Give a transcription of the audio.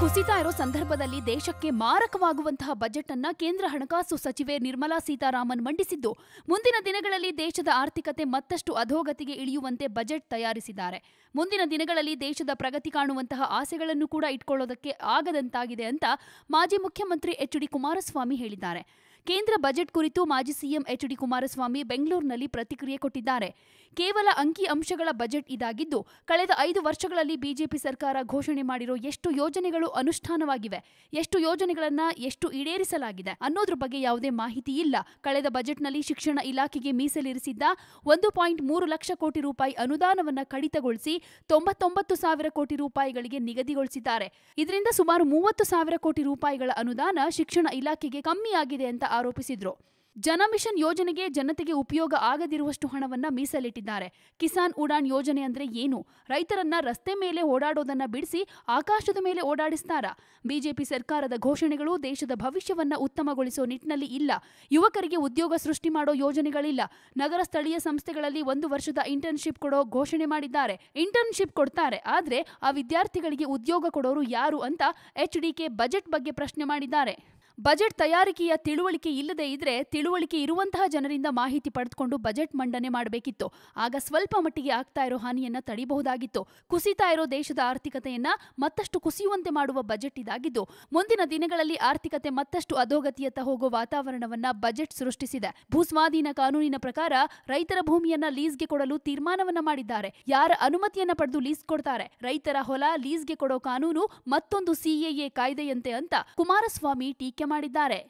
ಕುಸಿತ ಇರೋ ಸಂದರ್ಭದಲ್ಲಿ ದೇಶಕ್ಕೆ ಮಾರಕವಾಗುವಂತಹ ಬಜೆಟ್ ಅನ್ನ ಕೇಂದ್ರ ಹಣಕಾಸು ಸಚಿವೆ ನಿರ್ಮಲಾ ಸೀತಾರಾಮನ್ ಮಂಡಿಸಿದ್ದು ಮುಂದಿನ ದಿನಗಳಲ್ಲಿ ದೇಶದ ಆರ್ಥಿಕತೆ ಮತ್ತಷ್ಟು ಅಧೋಗತಿಗೆ ಇಳಿಯುವಂತೆ ಬಜೆಟ್ ತಯಾರಿಸಿದ್ದಾರೆ ಮುಂದಿನ ದಿನಗಳಲ್ಲಿ ದೇಶದ ಪ್ರಗತಿ ಕಾಣುವಂತಹ ಆಸೆಗಳನ್ನು ಕೂಡ ಇಟ್ಕೊಳ್ಳೋದಕ್ಕೆ ಆಗದಂತಾಗಿದೆ ಅಂತ ಮಾಜಿ ಮುಖ್ಯಮಂತ್ರಿ ಎಚ್ ಡಿ ಕುಮಾರಸ್ವಾಮಿ ಹೇಳಿದ್ದಾರೆ ಕೇಂದ್ರ ಬಜೆಟ್ ಕುರಿತು ಮಾಜಿ ಸಿಎಂ ಎಚ್ ಡಿ ಕುಮಾರಸ್ವಾಮಿ ಬೆಂಗಳೂರಿನಲ್ಲಿ ಪ್ರತಿಕ್ರಿಯೆ ಕೊಟ್ಟಿದ್ದಾರೆ ಕೇವಲ ಅಂಕಿ ಅಂಶಗಳ ಬಜೆಟ್ ಇದಾಗಿದ್ದು ಕಳೆದ ಐದು ವರ್ಷಗಳಲ್ಲಿ ಬಿಜೆಪಿ ಸರ್ಕಾರ ಘೋಷಣೆ ಮಾಡಿರೋ ಎಷ್ಟು ಯೋಜನೆಗಳು ಅನುಷ್ಠಾನವಾಗಿವೆ ಎಷ್ಟು ಯೋಜನೆಗಳನ್ನು ಎಷ್ಟು ಈಡೇರಿಸಲಾಗಿದೆ ಅನ್ನೋದ್ರ ಬಗ್ಗೆ ಯಾವುದೇ ಮಾಹಿತಿ ಇಲ್ಲ ಕಳೆದ ಬಜೆಟ್ನಲ್ಲಿ ಶಿಕ್ಷಣ ಇಲಾಖೆಗೆ ಮೀಸಲಿರಿಸಿದ್ದ ಒಂದು ಪಾಯಿಂಟ್ ಮೂರು ಲಕ್ಷ ಕೋಟಿ ರೂಪಾಯಿ ಅನುದಾನವನ್ನು ಕಡಿತಗೊಳಿಸಿ ತೊಂಬತ್ತೊಂಬತ್ತು ಸಾವಿರ ಕೋಟಿ ರೂಪಾಯಿಗಳಿಗೆ ನಿಗದಿಗೊಳಿಸಿದ್ದಾರೆ ಇದರಿಂದ ಸುಮಾರು ಮೂವತ್ತು ಸಾವಿರ ಕೋಟಿ ರೂಪಾಯಿಗಳ ಅನುದಾನ ಶಿಕ್ಷಣ ಇಲಾಖೆಗೆ ಕಮ್ಮಿಯಾಗಿದೆ ಅಂತ ಆರೋಪಿಸಿದ್ರು ಜನಮಿಷನ್ ಯೋಜನೆಗೆ ಜನತೆಗೆ ಉಪಯೋಗ ಆಗದಿರುವಷ್ಟು ಹಣವನ್ನ ಮೀಸಲಿಟ್ಟಿದ್ದಾರೆ ಕಿಸಾನ್ ಉಡಾನ್ ಯೋಜನೆ ಅಂದ್ರೆ ಏನು ರೈತರನ್ನ ರಸ್ತೆ ಮೇಲೆ ಓಡಾಡೋದನ್ನ ಬಿಡಿಸಿ ಆಕಾಶದ ಮೇಲೆ ಓಡಾಡಿಸ್ತಾರ ಬಿಜೆಪಿ ಸರ್ಕಾರದ ಘೋಷಣೆಗಳು ದೇಶದ ಭವಿಷ್ಯವನ್ನ ಉತ್ತಮಗೊಳಿಸೋ ನಿಟ್ಟಿನಲ್ಲಿ ಇಲ್ಲ ಯುವಕರಿಗೆ ಉದ್ಯೋಗ ಸೃಷ್ಟಿ ಮಾಡೋ ಯೋಜನೆಗಳಿಲ್ಲ ನಗರ ಸ್ಥಳೀಯ ಸಂಸ್ಥೆಗಳಲ್ಲಿ ಒಂದು ವರ್ಷದ ಇಂಟರ್ನ್ಶಿಪ್ ಕೊಡೋ ಘೋಷಣೆ ಮಾಡಿದ್ದಾರೆ ಇಂಟರ್ನ್ಶಿಪ್ ಕೊಡ್ತಾರೆ ಆದ್ರೆ ಆ ವಿದ್ಯಾರ್ಥಿಗಳಿಗೆ ಉದ್ಯೋಗ ಕೊಡೋರು ಯಾರು ಅಂತ ಎಚ್ಡಿಕೆ ಬಜೆಟ್ ಬಗ್ಗೆ ಪ್ರಶ್ನೆ ಮಾಡಿದ್ದಾರೆ ಬಜೆಟ್ ತಯಾರಿಕೆಯ ತಿಳುವಳಿಕೆ ಇಲ್ಲದೆ ಇದ್ರೆ ತಿಳುವಳಿಕೆ ಇರುವಂತಹ ಜನರಿಂದ ಮಾಹಿತಿ ಪಡೆದುಕೊಂಡು ಬಜೆಟ್ ಮಂಡನೆ ಮಾಡಬೇಕಿತ್ತು ಆಗ ಸ್ವಲ್ಪ ಮಟ್ಟಿಗೆ ಆಗ್ತಾ ಇರೋ ಹಾನಿಯನ್ನ ತಡೆಯಬಹುದಾಗಿತ್ತು ಕುಸಿತಾ ಇರೋ ದೇಶದ ಆರ್ಥಿಕತೆಯನ್ನ ಮತ್ತಷ್ಟು ಕುಸಿಯುವಂತೆ ಮಾಡುವ ಬಜೆಟ್ ಇದಾಗಿದ್ದು ಮುಂದಿನ ದಿನಗಳಲ್ಲಿ ಆರ್ಥಿಕತೆ ಮತ್ತಷ್ಟು ಅಧೋಗತಿಯತ್ತ ಹೋಗುವ ವಾತಾವರಣವನ್ನ ಬಜೆಟ್ ಸೃಷ್ಟಿಸಿದೆ ಭೂಸ್ವಾಧೀನ ಕಾನೂನಿನ ಪ್ರಕಾರ ರೈತರ ಭೂಮಿಯನ್ನ ಲೀಸ್ಗೆ ಕೊಡಲು ತೀರ್ಮಾನವನ್ನ ಮಾಡಿದ್ದಾರೆ ಯಾರ ಅನುಮತಿಯನ್ನ ಪಡೆದು ಲೀಸ್ ಕೊಡ್ತಾರೆ ರೈತರ ಹೊಲ ಲೀಸ್ಗೆ ಕೊಡೋ ಕಾನೂನು ಮತ್ತೊಂದು ಸಿಎಎ ಕಾಯ್ದೆಯಂತೆ ಅಂತ ಕುಮಾರಸ್ವಾಮಿ ಟೀಕೆ ಮಾಡಿದ್ದಾರೆ